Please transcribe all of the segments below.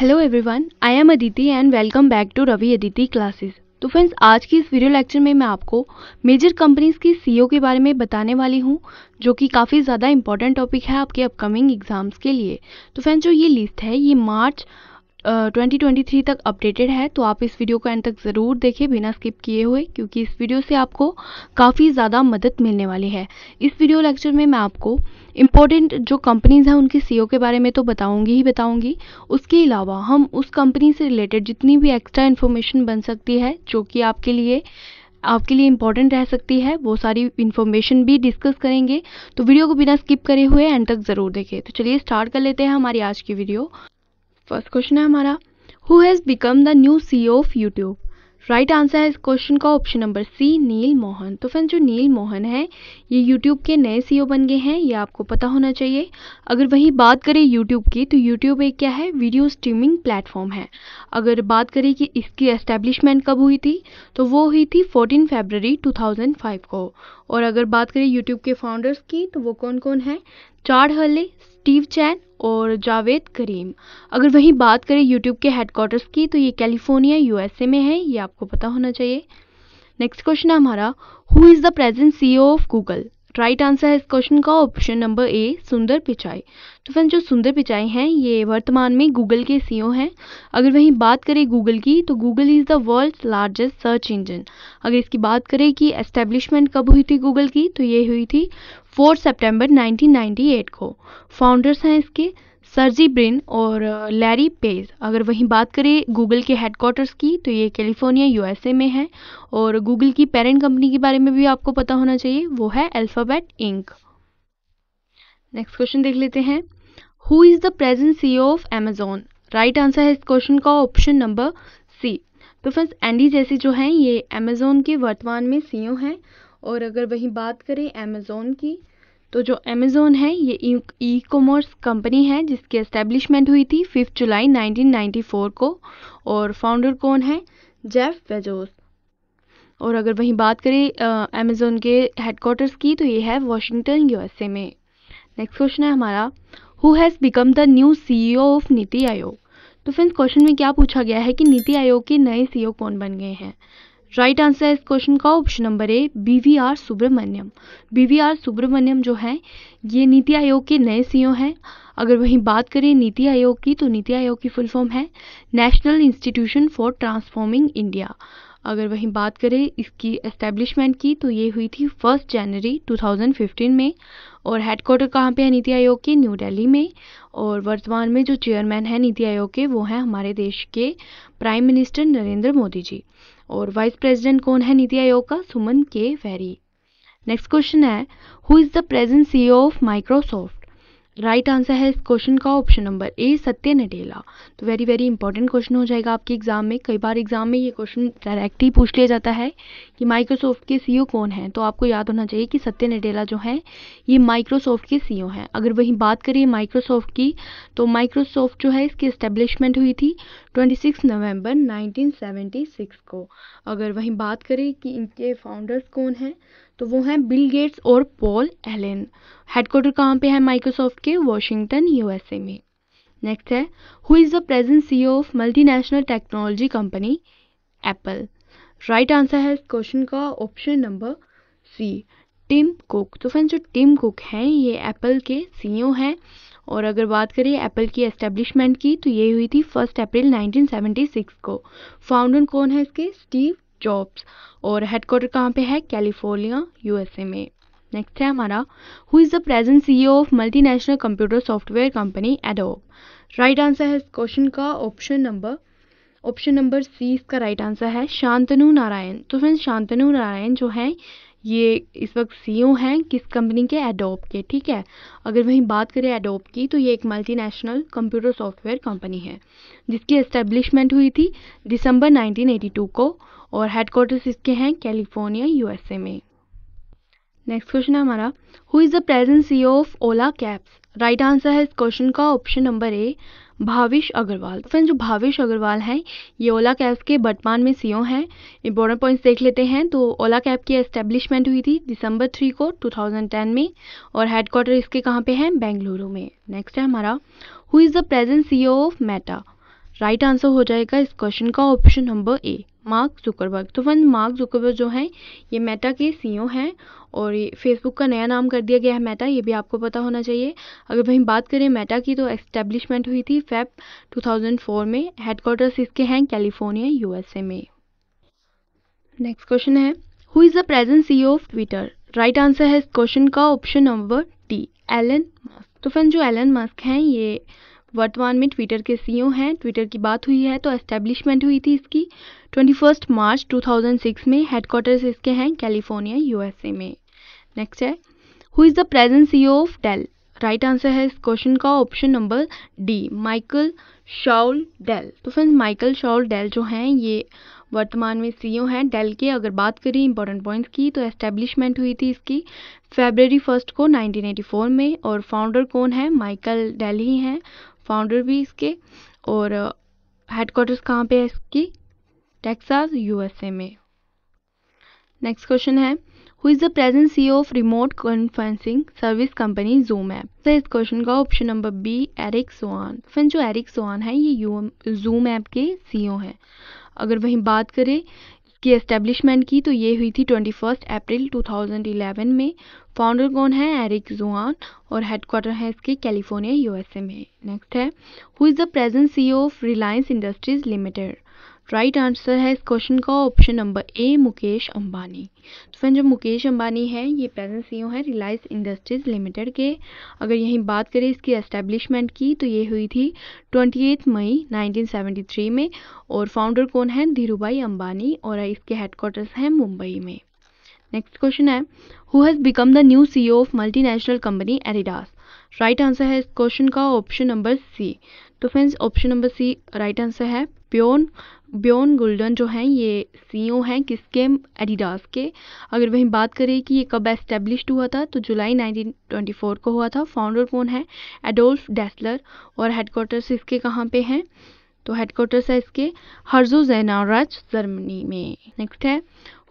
hello everyone I am Aditi and welcome back to Ravi Aditi classes तो friends आज की इस वीडियो लेक्चर में मैं आपको मेजर कंपनीज की सीईओ e के बारे में बताने वाली हूँ जो कि काफ़ी ज़्यादा इंपॉर्टेंट टॉपिक है आपके अपकमिंग एग्जाम्स के लिए तो फ्रेंड्स जो ये लिस्ट है ये मार्च 2023 तक अपडेटेड है तो आप इस वीडियो को एंड तक ज़रूर देखें बिना स्किप किए हुए क्योंकि इस वीडियो से आपको काफ़ी ज़्यादा मदद मिलने वाली है इस वीडियो लेक्चर में मैं आपको इम्पोर्टेंट जो कंपनीज़ हैं उनके सीईओ e के बारे में तो बताऊंगी ही बताऊंगी उसके अलावा हम उस कंपनी से रिलेटेड जितनी भी एक्स्ट्रा इन्फॉर्मेशन बन सकती है जो कि आपके लिए आपके लिए इंपॉर्टेंट रह सकती है वो सारी इन्फॉर्मेशन भी डिस्कस करेंगे तो वीडियो को बिना स्किप करे हुए एंड तक ज़रूर देखें तो चलिए स्टार्ट कर लेते हैं हमारी आज की वीडियो फर्स्ट क्वेश्चन है हमारा who has become the new C of YouTube right answer है इस क्वेश्चन का option number C Neal Mohan तो फ्रेंड्स जो नील मोहन है ये यूट्यूब के नए सीईओ e बन गए हैं ये आपको पता होना चाहिए अगर वही बात करें यूट्यूब की तो यूट्यूब एक क्या है वीडियो स्ट्रीमिंग प्लेटफॉर्म है अगर बात करें कि इसकी एस्टेब्लिशमेंट कब हुई थी तो वो हुई थी 14 फरवरी 2005 को और अगर बात करें यूट्यूब के फाउंडर्स की तो वो कौन कौन है चार्ड हर्ले स्टीव चैन और जावेद करीम अगर वहीं बात करें यूट्यूब के हेडक्वार्टर्स की तो ये कैलिफोर्निया यूएसए में है ये आपको पता होना चाहिए नेक्स्ट क्वेश्चन है हमारा who is the present C of Google right answer है इस क्वेश्चन का ऑप्शन नंबर ए सुंदर पिचाई तो फ्रेंड जो सुंदर पिचाई हैं ये वर्तमान में गूगल के सीईओ e हैं अगर वहीं बात करें गूगल की तो Google is the world largest search engine अगर इसकी बात करें कि एस्टेब्लिशमेंट कब हुई थी गूगल की तो ये हुई थी 4 सितंबर 1998 को फाउंडर्स हैं इसके सरजी ब्रिन और लैरी पेज अगर वहीं बात करें गूगल के हेडक्वार्टर्स की तो ये कैलिफोर्निया यूएसए में है और गूगल की पेरेंट कंपनी के बारे में भी आपको पता होना चाहिए वो है अल्फ़ाबेट इंक नेक्स्ट क्वेश्चन देख लेते हैं who is the present C of Amazon right answer है इस क्वेश्चन का ऑप्शन नंबर सी तो फ्रेंड्स एंडी जैसे जो हैं ये अमेजोन के वर्तमान में सी e हैं और अगर वहीं बात करें अमेजोन की तो जो अमेज़ोन है ये ई कॉमर्स कंपनी है जिसकी एस्टेब्लिशमेंट हुई थी फिफ्थ जुलाई 1994 को और फाउंडर कौन है जेफ बेजोस और अगर वहीं बात करें अमेज़ोन के हेडकोार्टर्स की तो ये है वाशिंगटन यूएसए में नेक्स्ट क्वेश्चन है हमारा who has become the new C of NITI Aayog तो फ्रेंड्स क्वेश्चन में क्या पूछा गया है कि नीति आयोग के नए सीईओ e कौन बन गए हैं राइट आंसर है इस क्वेश्चन का option number A BVR Subrahmanyam BVR Subrahmanyam जो है ये नीति आयोग के नए सीईओ e हैं अगर वहीं बात करें नीति आयोग की तो नीति आयोग की फुल फॉर्म है national institution for transforming India अगर वहीं बात करें इसकी एस्टेब्लिशमेंट की तो ये हुई थी फर्स्ट जनवरी 2015 में और हेडक्वार्टर कहाँ पे है नीति आयोग के न्यू दिल्ली में और वर्तमान में जो चेयरमैन हैं नीति आयोग के वो हैं हमारे देश के प्राइम मिनिस्टर नरेंद्र मोदी जी और वाइस प्रेसिडेंट कौन है नीति आयोग का Suman K Bery next question है who is the present CEO of Microsoft right right answer है इस क्वेश्चन का ऑप्शन नंबर ए सत्य नडेला तो वेरी वेरी इंपॉर्टेंट क्वेश्चन हो जाएगा आपके एग्जाम में कई बार एग्जाम में ये क्वेश्चन डायरेक्ट ही पूछ लिया जाता है कि माइक्रोसॉफ्ट के सीईओ e कौन है तो आपको याद होना चाहिए कि सत्य नडेला जो है ये माइक्रोसॉफ्ट के सीईओ e हैं अगर वहीं बात करिए माइक्रोसॉफ्ट की तो माइक्रोसॉफ्ट जो है इसकी इस्टेब्लिशमेंट हुई थी ट्वेंटी नवंबर नाइनटीन को अगर वहीं बात करें कि इनके फाउंडर्स कौन हैं तो वो हैं बिल गेट्स और पॉल एलन हेडक्वार्टर कहाँ पे है माइक्रोसॉफ्ट के वॉशिंगटन यूएसए में नेक्स्ट है who is the present CEO of multinational technology company Apple right answer है इस क्वेश्चन का option number C Tim Cook तो फ्रेंड्स जो टिम कुक हैं ये एप्पल के ओ e हैं और अगर बात करें एप्पल की एस्टेब्लिशमेंट की तो ये हुई थी फर्स्ट अप्रैल 1976 को फाउंडर कौन है इसके स्टीव जॉब्स और हेडक्वार्टर कहाँ पे है कैलिफोर्निया यूएसए में नेक्स्ट है हमारा who is the present CEO of multinational computer software company Adobe right answer है इस क्वेश्चन का option number option number C इसका राइट आंसर है शांतनु नारायण तो फ्रेंड्स शांतनु नारायण जो है ये इस वक्त सीईओ e हैं किस कंपनी के एडोप के ठीक है अगर वहीं बात करें एडोप की तो ये एक मल्टीनेशनल कंप्यूटर सॉफ्टवेयर कंपनी है जिसकी एस्टेब्लिशमेंट हुई थी दिसंबर 1982 को और हेडक्वार्टर्स इसके हैं कैलिफोर्निया यूएसए में नेक्स्ट क्वेश्चन है हमारा who is the present C of Ola cabs right answer है इस क्वेश्चन का option number A Bhavish Aggarwal friend जो भाविश अग्रवाल हैं ये ओला कैब्स के वर्तमान में सीईओ e हैं इंपॉर्टेंट पॉइंट्स देख लेते हैं तो ओला कैब की एस्टेब्लिशमेंट हुई थी दिसंबर थ्री को 2010 में और हेडक्वार्टर इसके कहाँ पे हैं बेंगलुरु में नेक्स्ट है हमारा who is the present CEO of Meta right answer हो जाएगा इस क्वेश्चन का option number A Mark Zuckerberg तो फ्रेंड मार्क जुकरबर्ग जो हैं ये मेटा के सीईओ e हैं और ये फेसबुक का नया नाम कर दिया गया है मेटा ये भी आपको पता होना चाहिए अगर वहीं बात करें मेटा की तो एस्टेब्लिशमेंट हुई थी फेब 2004 में हेडक्वार्टर्स इसके हैं कैलिफोर्निया यूएसए में नेक्स्ट क्वेश्चन है who is the present C of Twitter right answer है इस क्वेश्चन का option number D Elon Musk तो फ्रेंड जो एलन मास्क हैं ये वर्तमान में ट्विटर के सीईओ e हैं ट्विटर की बात हुई है तो एस्टेब्लिशमेंट हुई थी इसकी 21 मार्च 2006 में हेडक्वार्टर्स इसके हैं कैलिफोर्निया यूएसए में नेक्स्ट है who is the present CEO of Dell right answer है इस क्वेश्चन का option number D Michael Saul Dell तो फ्रेंड्स माइकल शाउल डेल जो हैं ये वर्तमान में सीईओ e हैं डेल के अगर बात करें इंपॉर्टेंट पॉइंट्स की तो एस्टेब्लिशमेंट हुई थी इसकी फेबररी फर्स्ट को 1984 में और फाउंडर कौन है माइकल डेल ही हैं फाउंडर भी इसके और हेडकोार्टर्स uh, कहाँ पे है इसकी टेक्सास यूएसए में नेक्स्ट क्वेश्चन है who is the present C of remote conferencing service company Zoom app sir इस क्वेश्चन का option number B Eric Yuan फिर जो एरिक सोआन है ये जूम ऐप के सीईओ e हैं अगर वहीं बात करें की एस्टेब्लिशमेंट की तो ये हुई थी ट्वेंटी फर्स्ट अप्रैल 2011 में फाउंडर कौन है एरिक जुआन और हेडक्वार्टर है इसके कैलिफोर्निया यूएसए में नेक्स्ट है who is the present CEO of Reliance industries limited right right answer है इस क्वेश्चन का option number A Mukesh Ambani तो फ्रेंड जो मुकेश अंबानी है ये प्रेजेंट सीईओ है रिलायंस इंडस्ट्रीज लिमिटेड के अगर यहीं बात करें इसकी एस्टेब्लिशमेंट की तो ये हुई थी ट्वेंटी मई 1973 में और फाउंडर कौन है धीरू भाई अंबानी और इसके हेडक्वार्टर्स हैं मुंबई में नेक्स्ट क्वेश्चन है who has become the new C of multi company Adidas right answer है इस क्वेश्चन का ऑप्शन नंबर सी तो friends option number C right answer है प्योन ब्योन गोल्डन जो हैं ये सीईओ e हैं किसके एडिडास के अगर वहीं बात करें कि ये कब एस्टेब्लिश हुआ था तो जुलाई 1924 को हुआ था फाउंडर कौन है एडोल्फ डेस्लर और हेडक्वार्टर्स इसके कहाँ पे हैं तो हेडक्वार्टर्स है इसके हर्जो जैनाराज जर्मनी में नेक्स्ट है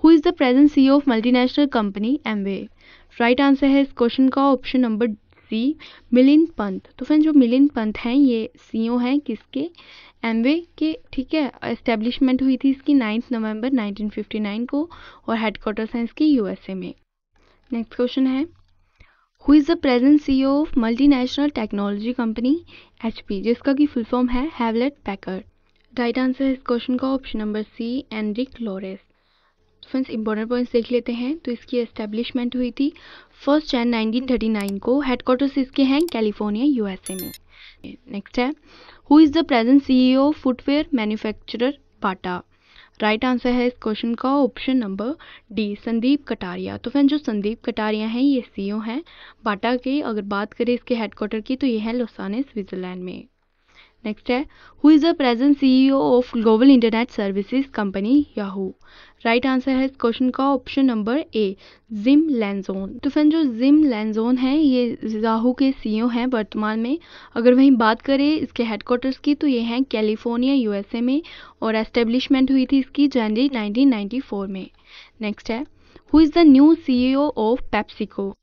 who is the present CEO of national company way right answer है इस क्वेश्चन का option number C Milind Pant तो फ्रेंड जो मिलिंद पंत हैं ये सीओ e हैं किसके एमवे के ठीक है एस्टेब्लिशमेंट हुई थी इसकी नाइन्थ नवंबर 1959 को और हेडक्वार्टर हैं इसकी यूएसए में नेक्स्ट क्वेश्चन है who is the present CEO of multinational technology company HP जिसका कि फुल फॉर्म है हैवलेट पैकर राइट आंसर इस क्वेश्चन का option number C Enrique Lores friends important points देख लेते हैं तो इसकी एस्टेब्लिशमेंट हुई थी फर्स्ट जैन 1939 को हेडक्वार्टर्स इसके हैं कैलिफोर्निया यूएसए में नेक्स्ट है who is the present CEO footwear manufacturer Bata right answer है इस क्वेश्चन का option number D Sandeep Kataria तो फ्रेंड जो संदीप कटारिया हैं ये सीईओ e हैं बाटा के अगर बात करें इसके हेडक्वार्टर की तो ये है लोसाने स्विट्ज़रलैंड में नेक्स्ट है who is the present CEO of global internet services company Yahoo right answer है इस क्वेश्चन का option number A Jim Lanzone तो फ्रेंड जो जिम लैंजोन है ये याहू के सीईओ e हैं वर्तमान में अगर वहीं बात करें इसके हेडक्वार्टर्स की तो ये हैं कैलिफोर्निया यूएसए में और एस्टेब्लिशमेंट हुई थी इसकी जनवरी नाइनटीन में नेक्स्ट है who is the new C of PepsiCo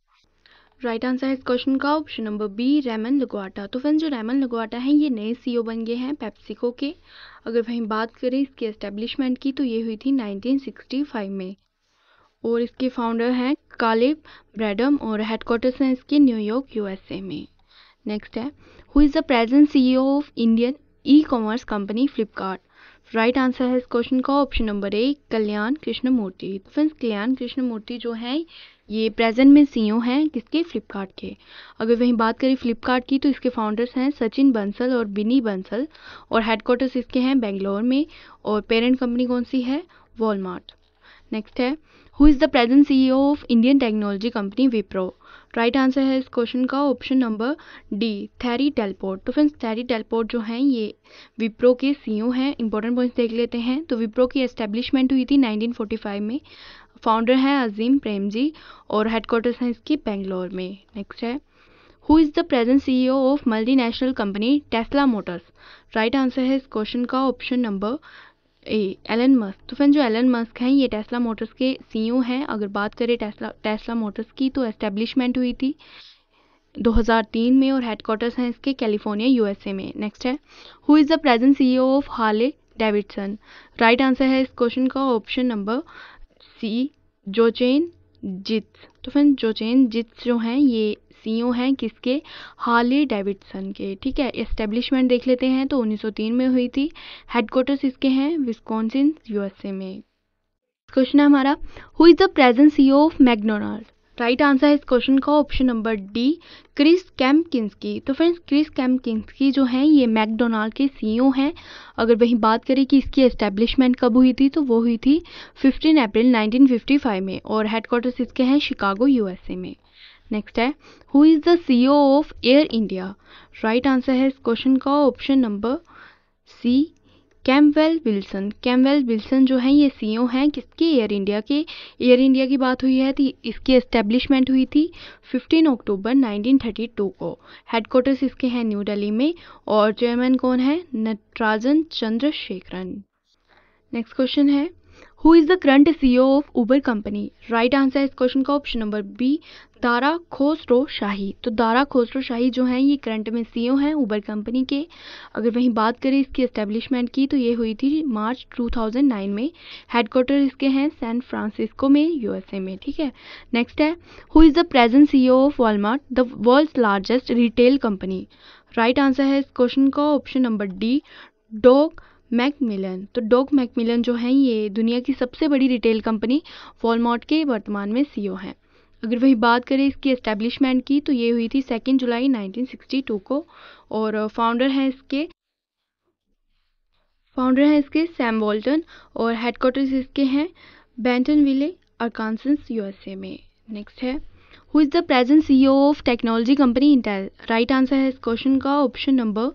right answer है इस क्वेश्चन का option number B Ramon Laguarta तो फ्रेंड्स जो रेमन लगवाटा हैं ये नए सीईओ e बन गए हैं पेप्सिको के अगर वहीं बात करें इसके एस्टेब्लिशमेंट की तो ये हुई थी 1965 में और इसके फाउंडर हैं कालिब ब्रैडम और हेडक्वार्टर्स हैं इसके न्यूयॉर्क यूएसए में नेक्स्ट है who is the present C of Indian e commerce company Flipkart right answer है इस क्वेश्चन का option number A Kalyan Krishnamurthy Murthy friends Kalyan Krishnamurthy जो हैं ये प्रेजेंट में सीईओ e हैं किसके फ्लिपकार्ट के अगर वहीं बात करें फ्लिपकार्ट की तो इसके फाउंडर्स हैं सचिन बंसल और बिनी बंसल और हेडक्वार्टर्स इसके हैं बेंगलोर में और पेरेंट कंपनी कौन सी है वॉलमार्ट नेक्स्ट है who is the present C of Indian technology company Wipro right answer है इस क्वेश्चन का option number D Thierry Delaporte तो फ्रेंड्स थैरी टेलपोर्ट जो हैं ये विप्रो के सीईओ e हैं इंपॉर्टेंट पॉइंट्स देख लेते हैं तो विप्रो की एस्टेब्लिशमेंट हुई थी 1945 में फाउंडर हैं अजीम प्रेम जी और हेडक्वार्टर्स हैं इसकी बेंगलोर में नेक्स्ट है who is the present C CEO of multi national company Tesla motors right answer है इस क्वेश्चन का option number A Elon Musk तो फ्रेंड जो एलन मस्क हैं ये टेस्ला मोटर्स के सीईओ e हैं अगर बात करें टेस्ला टेस्ला मोटर्स की तो एस्टेब्लिशमेंट हुई थी 2003 में और हेडक्वार्टर्स हैं इसके कैलिफोर्निया यूएसए में नेक्स्ट है who is the present CEO of Harley Davidson right answer है इस क्वेश्चन का option number C Jochen Zeitz तो फ्रेंड जोचेन जित्स जो हैं ये सीईओ हैं किसके हाली डेविडसन के ठीक है एस्टेब्लिशमेंट देख लेते हैं तो 1903 में हुई थी हेडक्वार्टर्स इसके हैं विस्कॉन्सिन यूएसए में क्वेश्चन है हमारा who is the present CEO of McDonald right answer है इस क्वेश्चन का option number D Chris Kemp की तो फ्रेंड्स क्रिस कैम की जो हैं ये मैकडोनाल्ड के सीईओ e हैं अगर वहीं बात करें कि इसकी एस्टेब्लिशमेंट कब हुई थी तो वो हुई थी 15 अप्रैल 1955 में और हेडक्वार्टर्स इसके हैं शिकागो यूएसए में नेक्स्ट है who is the C of Air India right answer है इस क्वेश्चन का option number C Campbell Wilson Campbell Wilson जो हैं ये सीईओ e हैं किसके एयर इंडिया के एयर इंडिया की बात हुई है तो इसकी एस्टेब्लिशमेंट हुई थी 15 अक्टूबर 1932 को हेडक्वार्टर्स इसके हैं न्यू दिल्ली में और चेयरमैन कौन है नटराजन चंद्रशेखरन नेक्स्ट क्वेश्चन है who is the current CEO of Uber company right answer है इस क्वेश्चन का option number B Dara Khosrowshahi तो दारा खोसरो शाही जो हैं ये करंट में सीईओ e हैं उबर कंपनी के अगर वहीं बात करें इसकी इस्टेब्लिशमेंट की तो ये हुई थी मार्च 2009 में हेडक्वार्टर इसके हैं सैन फ्रांसिस्को में यूएसए में ठीक है नेक्स्ट है who is the present CEO of Walmart the world largest retail company right answer है इस क्वेश्चन का option number D Doug McMillon तो डॉग मैकमिलन जो हैं ये दुनिया की सबसे बड़ी रिटेल कंपनी वॉलमार्ट के वर्तमान में सीईओ e हैं अगर वही बात करें इसकी एस्टेब्लिशमेंट की तो ये हुई थी सेकेंड जुलाई 1962 को और फाउंडर हैं इसके फाउंडर हैं इसके सैम वॉल्टन और हेडक्वार्टर्स इसके हैं बैंटन विले अरकानसन्स यूएसए में नेक्स्ट है who is the present CEO of technology company Intel right answer है इस क्वेश्चन का ऑप्शन नंबर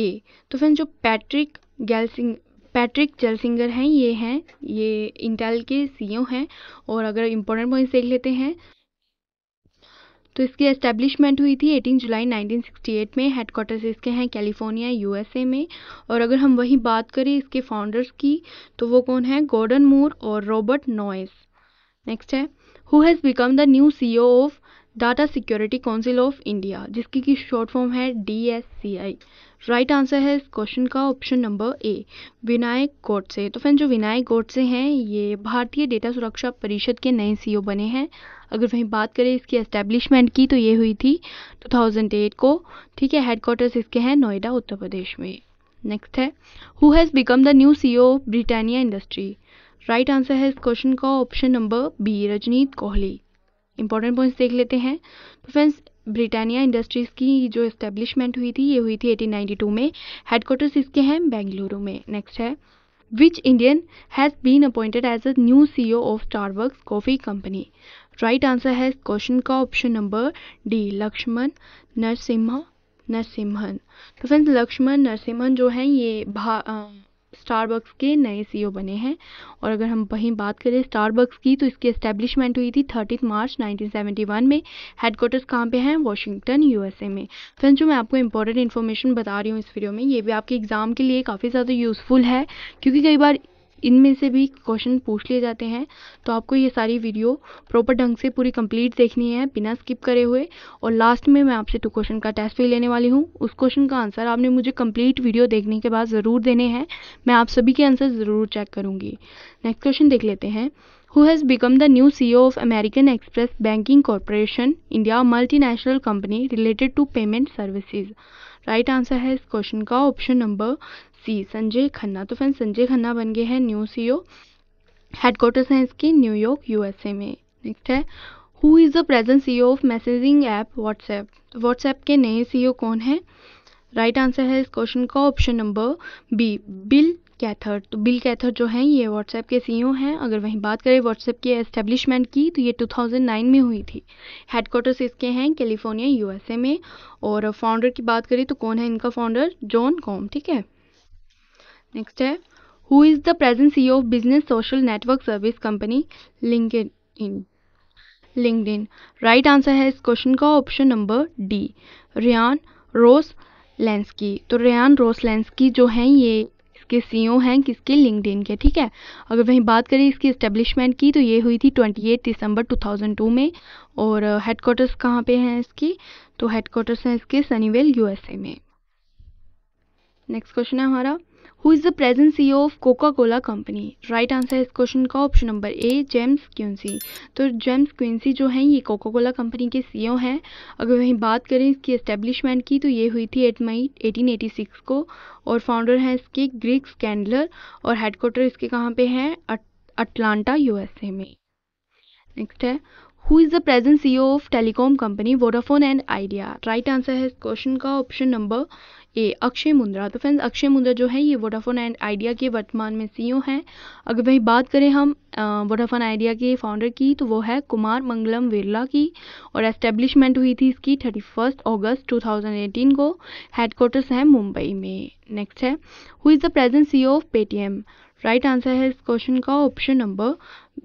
ए तो फ्रेंड जो पैट्रिक गैलसिंग पैट्रिक जलसिंगर हैं ये हैं ये इंटेल के सीईओ हैं और अगर इम्पोर्टेंट पॉइंट्स देख लेते हैं तो इसकी एस्टेब्लिशमेंट हुई थी 18 जुलाई 1968 में हेडक्वार्टर्स इसके हैं कैलिफोर्निया यूएसए में और अगर हम वही बात करें इसके फाउंडर्स की तो वो कौन है गॉर्डन मूर और रॉबर्ट नॉयस नेक्स्ट है who has become the new C of data security council of India जिसकी की शॉर्ट फॉर्म है डी राइट आंसर है इस क्वेश्चन का option number A Vinayak Godse तो फ्रेंड जो विनायक गोडसे हैं ये भारतीय डेटा सुरक्षा परिषद के नए सीईओ e बने हैं अगर वहीं बात करें इसकी एस्टेब्लिशमेंट की तो ये हुई थी 2008 को ठीक है हेडक्वार्टर्स इसके हैं नोएडा उत्तर प्रदेश में नेक्स्ट है who has become the new CEO Britannia industry right answer है इस क्वेश्चन का option number B Rajneet Kohli important points देख लेते हैं तो फ्रेंड्स ब्रिटानिया इंडस्ट्रीज़ की जो इस्टेब्लिशमेंट हुई थी ये हुई थी 1892 में हेडक्वार्टर्स इसके हैं बेंगलुरु में नेक्स्ट है which Indian has been appointed as a new C of Starbucks coffee company right answer है इस क्वेश्चन का option number D Laxman Narasimha Narasimhan तो फ्रेंड्स लक्ष्मण नरसिम्हन जो हैं ये भा स्टारबक्स के नए सीईओ e बने हैं और अगर हम वहीं बात करें स्टारबक्स की तो इसकी इस्टेब्लिशमेंट हुई थी थर्टीथ मार्च 1971 में हेडक्वार्टर्स कहाँ पे हैं वाशिंगटन यूएसए में फ्रेंड्स जो मैं आपको इंपॉर्टेंट इन्फॉर्मेशन बता रही हूँ इस वीडियो में ये भी आपके एग्ज़ाम के लिए काफ़ी ज़्यादा यूज़फुल है क्योंकि कई बार इनमें से भी क्वेश्चन पूछ लिए जाते हैं तो आपको ये सारी वीडियो प्रॉपर ढंग से पूरी कंप्लीट देखनी है बिना स्किप करे हुए और लास्ट में मैं आपसे टू क्वेश्चन का टेस्ट भी लेने वाली हूँ उस क्वेश्चन का आंसर आपने मुझे कंप्लीट वीडियो देखने के बाद ज़रूर देने हैं मैं आप सभी के आंसर ज़रूर चेक करूँगी नेक्स्ट क्वेश्चन देख लेते हैं who has become the new of American Express banking corporation India multi national company related to payment services right answer है इस क्वेश्चन का option number C Sanjay Khanna तो फ्रेंड संजय खन्ना बन गए हैं न्यू सी ओ हेडक्वार्टर्स हैं इसकी न्यूयॉर्क यूएसए में नेक्स्ट है who is the present C of messaging app WhatsApp तो व्हाट्सएप के नए सी e कौन है राइट right आंसर है इस क्वेश्चन का option number B Bill Cathcart तो बिल कैथर जो हैं ये व्हाट्सएप के सीईओ e हैं अगर वहीं बात करें व्हाट्सएप के एस्टेब्लिशमेंट की तो ये 2009 में हुई थी हेडक्वार्टर्स इसके हैं कैलिफोर्निया यूएसए में और फाउंडर की बात करें तो कौन है इनका फाउंडर जॉन कॉम ठीक है नेक्स्ट है who is the present C of business social network service company LinkedIn LinkedIn right answer है इस क्वेश्चन का option number D Ryan Roslansky तो रोस लेंसकी जो हैं ये इसके सीईओ e हैं किसके लिंकड के ठीक है अगर वहीं बात करें इसकी इस्टेब्लिशमेंट की तो ये हुई थी 28 दिसंबर 2002 में और क्वार्टर्स uh, कहाँ पे हैं इसकी तो क्वार्टर्स हैं इसके सनीवेल यूएसए में नेक्स्ट क्वेश्चन है हमारा who is the present CEO of Coca Cola company right answer है इस क्वेश्चन का option number A James Quincey तो जेम्स क्विंसी जो हैं ये कोका कोला कंपनी के सीईओ e हैं अगर वहीं बात करें इसकी एस्टेब्लिशमेंट की तो ये हुई थी एट मई 1886 को और फाउंडर हैं इसके ग्रीक स्कैंडलर और हेडक्वार्टर इसके कहाँ पे हैं अटलांटा यूएसए में नेक्स्ट है who is the present CEO of telecom company Vodafone and Idea right answer है क्वेश्चन का option number A Akshay Mundra तो फ्रेंड्स अक्षय मुंद्रा जो है ये वोडाफोन एंड आइडिया के वर्तमान में सीईओ e हैं अगर वही बात करें हम वोडाफोन आइडिया के फाउंडर की तो वो है कुमार मंगलम बिरला की और एस्टेब्लिशमेंट हुई थी इसकी थर्टी फर्स्ट अगस्त 2018 को हेडक्वार्टर्स हैं मुंबई में नेक्स्ट है who is the present C of Paytm right answer है इस क्वेश्चन का option number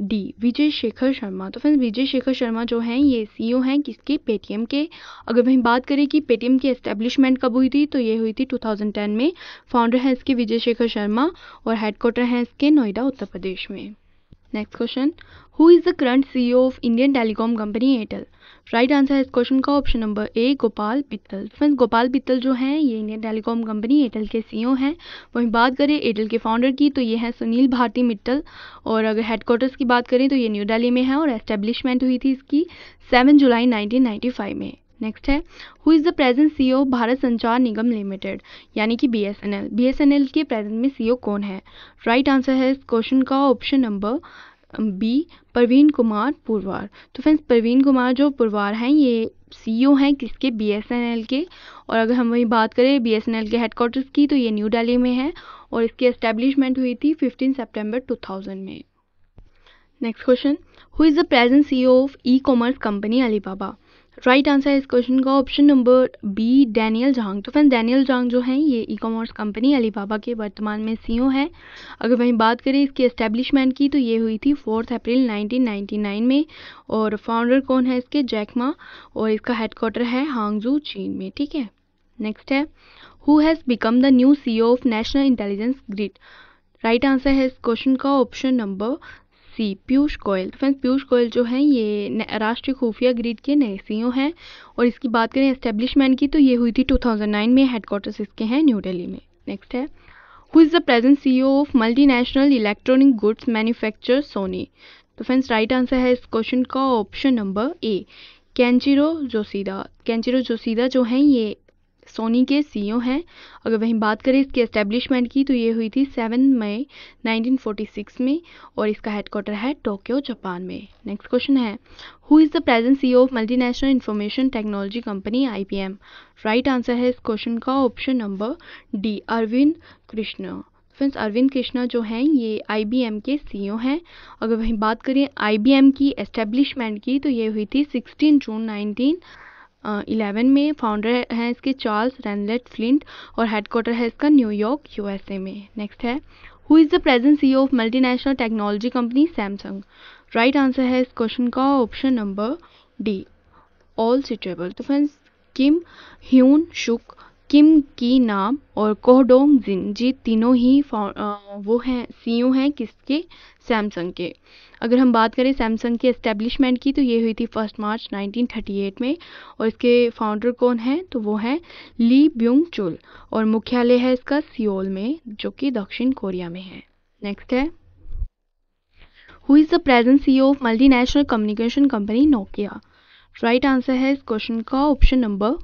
D Vijay Shekhar Sharma तो फ्रेंड्स विजय शेखर शर्मा जो हैं ये सीईओ e हैं किसके पेटीएम के अगर वहीं बात करें कि पेटीएम की एस्टेब्लिशमेंट कब हुई थी तो ये हुई थी 2010 में फाउंडर हैं इसके विजय शेखर शर्मा और हेडक्वार्टर हैं इसके नोएडा उत्तर प्रदेश में next question who is the current CEO of Indian telecom company Airtel right answer है इस क्वेश्चन का ऑप्शन नंबर ए गोपाल पित्तल फ्रेंड्स गोपाल पित्तल जो हैं ये इंडियन टेलीकॉम कंपनी एयरटेल के सीईओ e हैं वहीं बात करें एयरटेल के फाउंडर की तो ये हैं सुनील भारती मित्तल और अगर हेडक्वार्टर्स की बात करें तो ये न्यू दिल्ली में है और एस्टेब्लिशमेंट हुई थी इसकी सेवन जुलाई नाइनटीन में नेक्स्ट है who is the present CEO Bharat Sanchar Nigam limited यानी कि बीएसएनएल बीएसएनएल के प्रेजेंट में सी ओ e कौन है राइट right आंसर है इस क्वेश्चन का option number B Praveen Kumar Purwar तो फ्रेंड्स प्रवीण कुमार जो पुरवार हैं ये सीईओ e हैं किसके बीएसएनएल के और अगर हम वही बात करें बीएसएनएल के हेडक्वार्टर्स की तो ये न्यू दिल्ली में है और इसकी एस्टेब्लिशमेंट हुई थी 15 सितंबर 2000 में next question who is the present CEO of e commerce company Alibaba right answer है इस क्वेश्चन का option number B Daniel Zhang तो फ्रेंड डैनियल जहांग जो हैं ये ई कॉमर्स कंपनी अलीबाबा के वर्तमान में सीईओ e हैं अगर वहीं बात करें इसकी एस्टेब्लिशमेंट की तो ये हुई थी फोर्थ अप्रैल 1999 में और फाउंडर कौन है इसके जैकमा और इसका हेडक्वार्टर है हांगजू चीन में ठीक है नेक्स्ट है who has become the new C of national intelligence grid right answer है इस क्वेश्चन का option number C Piyush Goyal friends तो पीयूष गोयल जो हैं ये राष्ट्रीय खुफिया ग्रिड के नए सी e हैं और इसकी बात करें एस्टेब्लिशमेंट की तो ये हुई थी 2009 में हेडक्वार्टर्स इसके हैं न्यू दिल्ली में नेक्स्ट है who is the present C of multinational electronic goods manufacture Sony तो फ्रेंड्स राइट आंसर है इस क्वेश्चन का ऑप्शन नंबर ए कैंचिरो जोसीदा कैंचिरो जोसीदा जो हैं ये सोनी के सीईओ e हैं अगर वहीं बात करें इसकी एस्टेब्लिशमेंट की तो ये हुई थी 7 मई 1946 में और इसका हेडक्वार्टर है टोक्यो जापान में नेक्स्ट क्वेश्चन है who is the present CEO of multinational information technology company IBM right answer है इस क्वेश्चन का option number D Arvind Krishna friends Arvind Krishna जो हैं ये आईबीएम के सीईओ e हैं अगर वहीं बात करें आईबीएम की एस्टेब्लिशमेंट की तो ये हुई थी 16 जून नाइनटीन इलेवन में फाउंडर हैं इसके चार्ल्स रैनलेट फ्लिंट और हेडक्वार्टर है इसका न्यूयॉर्क यूएसए में नेक्स्ट है who is the present CEO of multinational technology company Samsung right answer है इस क्वेश्चन का option number D all suitable तो friends Kim Hyun Suk Kim की नाम और कोहडोंग जिन जी तीनों ही वो हैं सी हैं किसके सैमसंग के अगर हम बात करें सैमसंग के इस्टेब्लिशमेंट की तो ये हुई थी फर्स्ट मार्च 1938 में और इसके फाउंडर कौन हैं तो वो हैं ली ब्यूंग चुल और मुख्यालय है इसका सियोल में जो कि दक्षिण कोरिया में है नेक्स्ट है who is the present C of national communication company Nokia right answer है इस क्वेश्चन का option number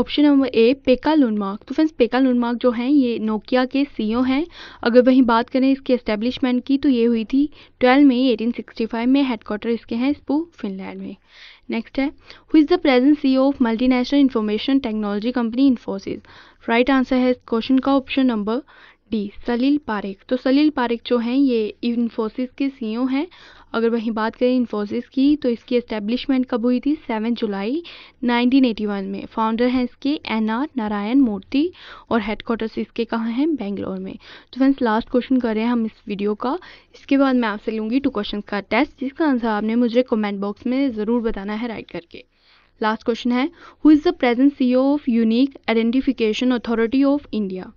option number A Pekka Lundmark तो फ्रेंड्स पेका लुनमार्क जो हैं ये नोकिया के सीईओ e हैं अगर वहीं बात करें इसके एस्टेब्लिशमेंट की तो ये हुई थी 12 मई 1865 में हेडक्वार्टर इसके हैं स्पू फिनलैंड में नेक्स्ट है who is the present CEO of multinational information technology company Infosys right answer है इस क्वेश्चन का option number B Salil Parekh तो सलील पारेख जो हैं ये इन्फोसिस के सीईओ e हैं अगर वहीं बात करें इन्फोसिस की तो इसकी एस्टेब्लिशमेंट कब हुई थी 7 जुलाई 1981 में फाउंडर हैं इसके एन आर नारायण मूर्ति और हेडक्वार्टर्स इसके कहाँ हैं बेंगलोर में तो फ्रेंड्स लास्ट क्वेश्चन कर रहे हैं हम इस वीडियो का इसके बाद मैं आपसे लूँगी टू क्वेश्चन का टेस्ट जिसका आंसर आपने मुझे कॉमेंट बॉक्स में ज़रूर बताना है राइट करके लास्ट क्वेश्चन है who is the present CEO of Unique Identification Authority of India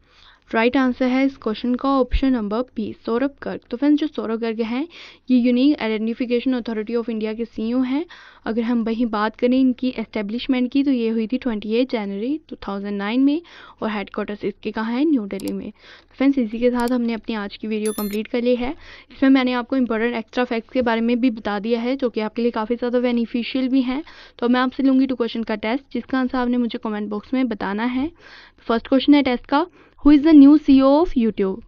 right answer है इस क्वेश्चन का option number B Saurabh Garg तो फ्रेंड्स जो सौरभ गर्ग हैं ये Unique Identification Authority of India के सीईओ e हैं अगर हम वहीं बात करें इनकी एस्टेब्लिशमेंट की तो ये हुई थी 28 जनवरी 2009 में और हेडक्वार्टर्स इसके कहाँ हैं न्यू दिल्ली में फ्रेंड्स तो इसी के साथ हमने अपनी आज की वीडियो कम्प्लीट कर ली है इसमें मैंने आपको इंपॉर्टेंट एक्स्ट्रा फैक्ट्स के बारे में भी बता दिया है जो कि आपके लिए काफ़ी ज़्यादा बेनिफिशियल भी हैं तो मैं आपसे लूँगी टू क्वेश्चन का टेस्ट जिसका आंसर आपने मुझे कॉमेंट बॉक्स में बताना है फर्स्ट तो क्वेश्चन है टेस्ट का who is the new C of YouTube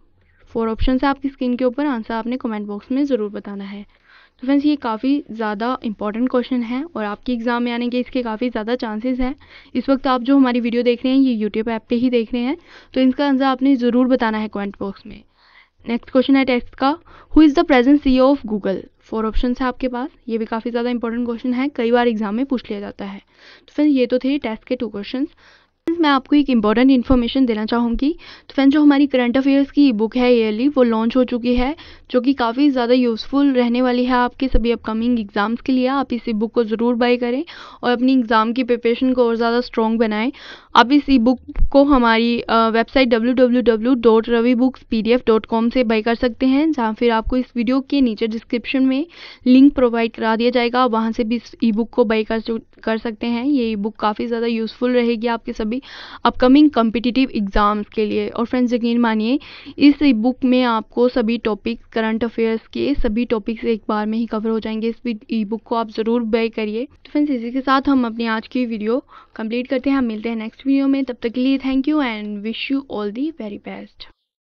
four option है आपकी स्क्रीन के ऊपर आंसर आपने कमेंट बॉक्स में ज़रूर बताना है तो फ्रेंड्स ये काफ़ी ज़्यादा इंपॉर्टेंट क्वेश्चन है और आपके एग्ज़ाम में आने के इसके काफ़ी ज़्यादा चांसेस हैं इस वक्त आप जो हमारी वीडियो देख रहे हैं ये यूट्यूब ऐप पे ही देख रहे हैं तो इनका आंसर आपने ज़रूर बताना है कमेंट बॉक्स में नेक्स्ट क्वेश्चन है टेक्स्ट का who is the present C of Google four option है आपके पास ये भी काफ़ी ज़्यादा इंपॉर्टेंट क्वेश्चन है कई बार एग्जाम में पूछ लिया जाता है तो फ्रेंड्स ये तो थे टेस्ट के टू क्वेश्चन मैं आपको एक इम्पॉर्टेंट इन्फॉर्मेशन देना चाहूँगी तो फ्रेंड जो हमारी करंट अफेयर्स की बुक है ईयरली वो लॉन्च हो चुकी है जो कि काफ़ी ज़्यादा यूज़फुल रहने वाली है आपके सभी अपकमिंग एग्ज़ाम्स के लिए आप इस ई बुक को ज़रूर बाई करें और अपनी एग्ज़ाम की प्रिपरेशन को और ज़्यादा स्ट्रॉन्ग बनाएं आप इस ई बुक को हमारी वेबसाइट डब्ल्यू से बाई कर सकते हैं जहाँ फिर आपको इस वीडियो के नीचे डिस्क्रिप्शन में लिंक प्रोवाइड करा दिया जाएगा वहाँ से भी इस ई बुक को बाई कर सकते हैं ये ई बुक काफ़ी ज़्यादा यूज़फुल रहेगी आपके सभी हमारी अपकमिंग कम्पिटिटिव एग्ज़ाम्स के लिए और फ्रेंड्स यकीन मानिए इस बुक में आपको सभी टॉपिक्स करंट अफेयर्स के सभी टॉपिक्स एक बार में ही कवर हो जाएंगे इस ई बुक को आप ज़रूर बाय करिए तो फ्रेंड्स इसी के साथ हम अपनी आज की वीडियो कंप्लीट करते हैं हम मिलते हैं नेक्स्ट वीडियो में तब तक के लिए thank you and wish you all the very best